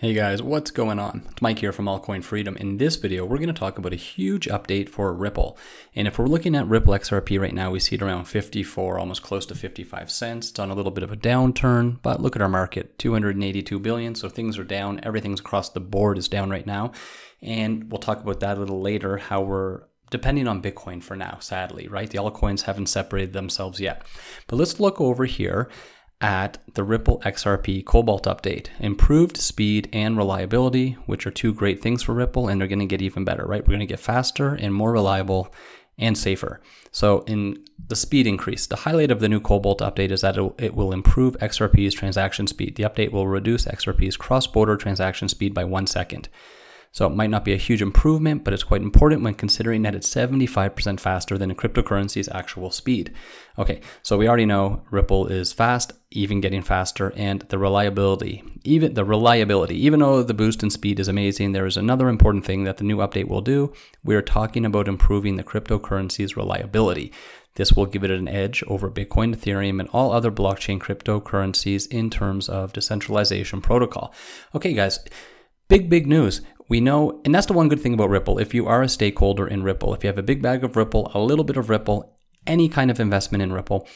Hey guys, what's going on? It's Mike here from Altcoin Freedom. In this video, we're going to talk about a huge update for Ripple. And if we're looking at Ripple XRP right now, we see it around 54, almost close to 55 cents. It's on a little bit of a downturn, but look at our market, 282 billion. So things are down. Everything's across the board is down right now. And we'll talk about that a little later, how we're depending on Bitcoin for now, sadly, right? The altcoins haven't separated themselves yet. But let's look over here at the Ripple XRP Cobalt update. Improved speed and reliability, which are two great things for Ripple, and they're going to get even better, right? We're going to get faster and more reliable and safer. So in the speed increase, the highlight of the new Cobalt update is that it will improve XRP's transaction speed. The update will reduce XRP's cross-border transaction speed by one second. So it might not be a huge improvement, but it's quite important when considering that it's 75% faster than a cryptocurrency's actual speed. Okay, so we already know Ripple is fast, even getting faster, and the reliability. Even the reliability, even though the boost in speed is amazing, there is another important thing that the new update will do. We are talking about improving the cryptocurrency's reliability. This will give it an edge over Bitcoin, Ethereum, and all other blockchain cryptocurrencies in terms of decentralization protocol. Okay, guys, big, big news we know, and that's the one good thing about Ripple. If you are a stakeholder in Ripple, if you have a big bag of Ripple, a little bit of Ripple, any kind of investment in Ripple,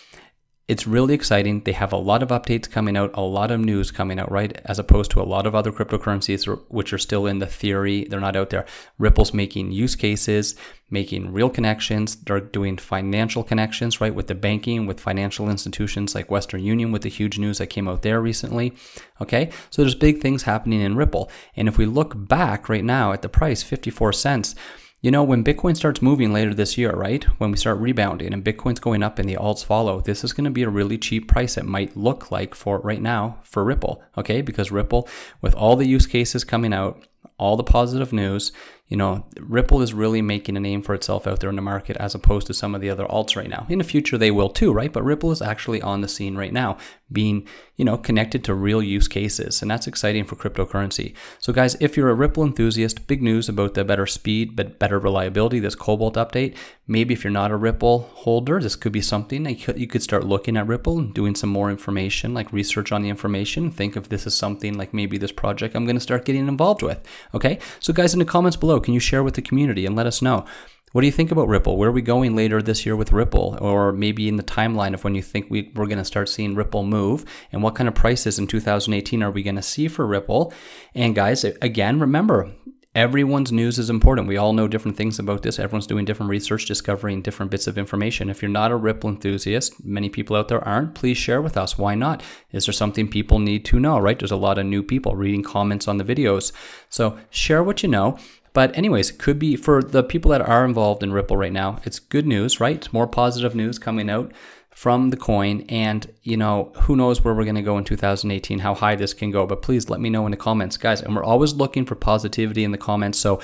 it's really exciting. They have a lot of updates coming out, a lot of news coming out, right? As opposed to a lot of other cryptocurrencies, which are still in the theory, they're not out there. Ripple's making use cases, making real connections. They're doing financial connections, right? With the banking, with financial institutions like Western Union, with the huge news that came out there recently. Okay. So there's big things happening in Ripple. And if we look back right now at the price, 54 cents, you know, when Bitcoin starts moving later this year, right? When we start rebounding and Bitcoin's going up and the alts follow, this is going to be a really cheap price it might look like for right now for Ripple, okay? Because Ripple, with all the use cases coming out, all the positive news, you know, Ripple is really making a name for itself out there in the market as opposed to some of the other alts right now. In the future, they will too, right? But Ripple is actually on the scene right now, being, you know, connected to real use cases. And that's exciting for cryptocurrency. So, guys, if you're a Ripple enthusiast, big news about the better speed, but better reliability, this Cobalt update. Maybe if you're not a Ripple holder, this could be something that you could start looking at Ripple and doing some more information, like research on the information. Think if this is something like maybe this project I'm going to start getting involved with. Okay. So, guys, in the comments below, can you share with the community and let us know? What do you think about Ripple? Where are we going later this year with Ripple? Or maybe in the timeline of when you think we, are going to start seeing Ripple move? And what kind of prices in 2018 are we going to see for Ripple? And guys, again, remember, everyone's news is important. We all know different things about this. Everyone's doing different research, discovering different bits of information. If you're not a Ripple enthusiast, many people out there aren't, please share with us. Why not? Is there something people need to know, right? There's a lot of new people reading comments on the videos. So share what you know. But anyways, it could be for the people that are involved in Ripple right now. It's good news, right? More positive news coming out from the coin and you know who knows where we're going to go in 2018 how high this can go but please let me know in the comments guys and we're always looking for positivity in the comments so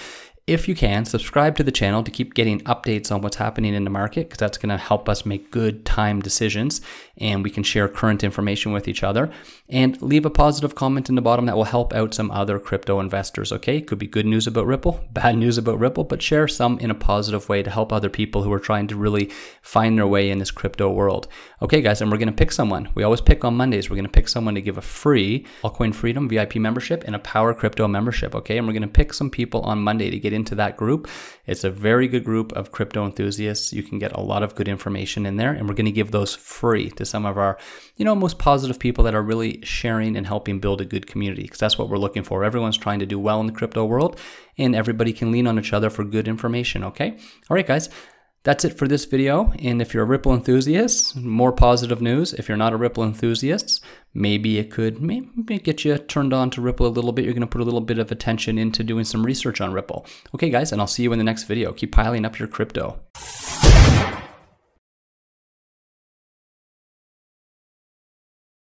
if you can, subscribe to the channel to keep getting updates on what's happening in the market because that's going to help us make good time decisions and we can share current information with each other. And leave a positive comment in the bottom that will help out some other crypto investors. Okay, it could be good news about Ripple, bad news about Ripple, but share some in a positive way to help other people who are trying to really find their way in this crypto world. Okay, guys, and we're going to pick someone. We always pick on Mondays. We're going to pick someone to give a free Altcoin Freedom VIP membership and a Power Crypto membership. Okay, and we're going to pick some people on Monday to get in into that group. It's a very good group of crypto enthusiasts. You can get a lot of good information in there, and we're going to give those free to some of our, you know, most positive people that are really sharing and helping build a good community because that's what we're looking for. Everyone's trying to do well in the crypto world, and everybody can lean on each other for good information, okay? All right, guys. That's it for this video, and if you're a Ripple enthusiast, more positive news. If you're not a Ripple enthusiast, maybe it could maybe get you turned on to Ripple a little bit. You're going to put a little bit of attention into doing some research on Ripple. Okay, guys, and I'll see you in the next video. Keep piling up your crypto.